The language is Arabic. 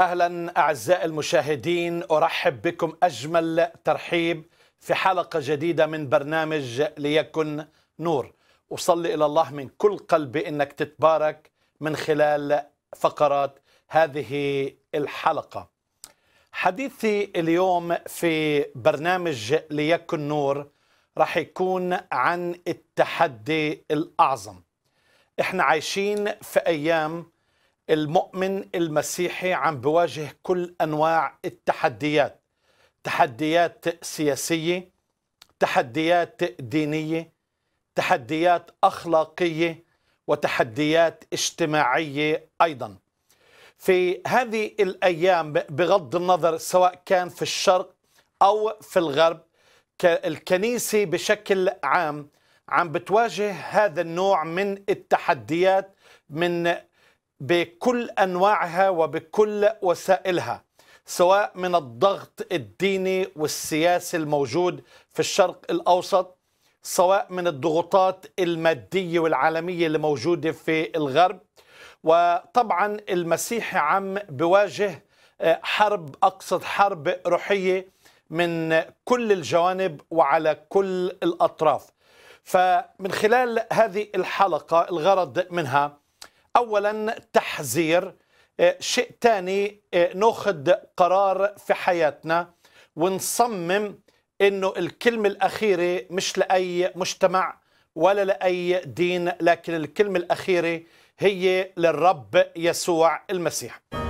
اهلا اعزائي المشاهدين ارحب بكم اجمل ترحيب في حلقه جديده من برنامج ليكن نور اصلي الى الله من كل قلبي انك تتبارك من خلال فقرات هذه الحلقه حديثي اليوم في برنامج ليكن نور راح يكون عن التحدي الاعظم احنا عايشين في ايام المؤمن المسيحي عم بواجه كل انواع التحديات تحديات سياسيه تحديات دينيه تحديات اخلاقيه وتحديات اجتماعيه ايضا في هذه الايام بغض النظر سواء كان في الشرق او في الغرب الكنيسه بشكل عام عم بتواجه هذا النوع من التحديات من بكل انواعها وبكل وسائلها سواء من الضغط الديني والسياسي الموجود في الشرق الاوسط سواء من الضغوطات الماديه والعالميه اللي موجوده في الغرب وطبعا المسيح عم بواجه آه، حرب اقصد حرب روحيه من كل الجوانب وعلى كل الاطراف فمن خلال هذه الحلقه الغرض منها اولا تحذير آه، شيء ثاني آه، ناخذ قرار في حياتنا ونصمم انه الكلمه الاخيره مش لاي مجتمع ولا لاي دين لكن الكلمه الاخيره هي للرب يسوع المسيح